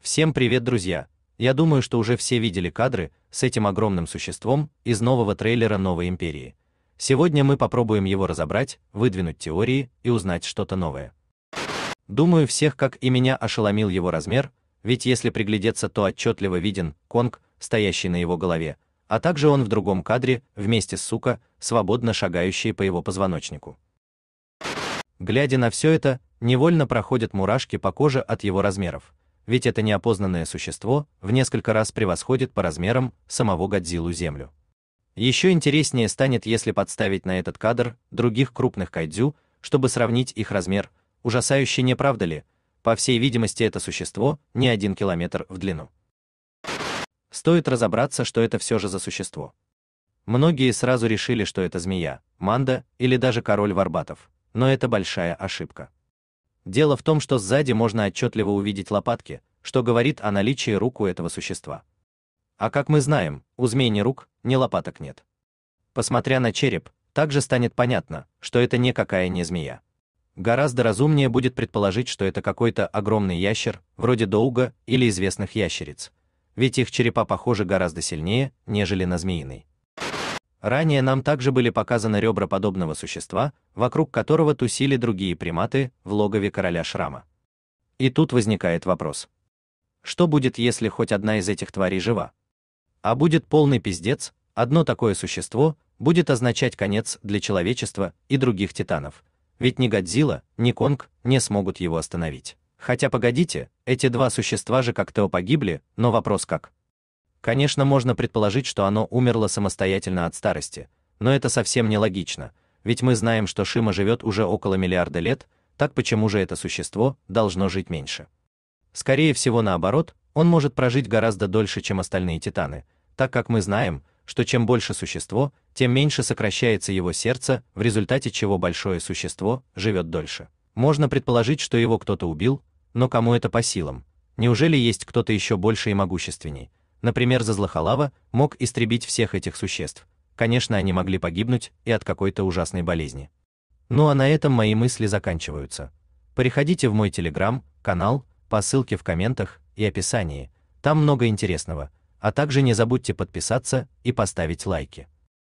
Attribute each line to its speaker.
Speaker 1: Всем привет, друзья! Я думаю, что уже все видели кадры с этим огромным существом из нового трейлера Новой Империи. Сегодня мы попробуем его разобрать, выдвинуть теории и узнать что-то новое. Думаю, всех как и меня ошеломил его размер, ведь если приглядеться, то отчетливо виден Конг, стоящий на его голове, а также он в другом кадре, вместе с Сука, свободно шагающие по его позвоночнику. Глядя на все это, невольно проходят мурашки по коже от его размеров ведь это неопознанное существо в несколько раз превосходит по размерам самого Годзиллу Землю. Еще интереснее станет, если подставить на этот кадр других крупных кайдзю, чтобы сравнить их размер, ужасающе не правда ли, по всей видимости это существо не один километр в длину. Стоит разобраться, что это все же за существо. Многие сразу решили, что это змея, манда или даже король варбатов, но это большая ошибка. Дело в том, что сзади можно отчетливо увидеть лопатки, что говорит о наличии рук у этого существа. А как мы знаем, у змей ни рук, ни лопаток нет. Посмотря на череп, также станет понятно, что это никакая не змея. Гораздо разумнее будет предположить, что это какой-то огромный ящер, вроде Доуга или известных ящериц. Ведь их черепа похожи гораздо сильнее, нежели на змеиный. Ранее нам также были показаны ребра подобного существа, вокруг которого тусили другие приматы в логове короля шрама. И тут возникает вопрос. Что будет, если хоть одна из этих тварей жива? А будет полный пиздец, одно такое существо будет означать конец для человечества и других титанов. Ведь ни Годзилла, ни Конг не смогут его остановить. Хотя погодите, эти два существа же как-то погибли, но вопрос как? Конечно, можно предположить, что оно умерло самостоятельно от старости, но это совсем не логично, ведь мы знаем, что Шима живет уже около миллиарда лет, так почему же это существо должно жить меньше? Скорее всего, наоборот, он может прожить гораздо дольше, чем остальные титаны, так как мы знаем, что чем больше существо, тем меньше сокращается его сердце, в результате чего большое существо живет дольше. Можно предположить, что его кто-то убил, но кому это по силам? Неужели есть кто-то еще больше и могущественней? Например, Зазлахалава мог истребить всех этих существ. Конечно, они могли погибнуть и от какой-то ужасной болезни. Ну а на этом мои мысли заканчиваются. Переходите в мой телеграм-канал по ссылке в комментах и описании, там много интересного, а также не забудьте подписаться и поставить лайки.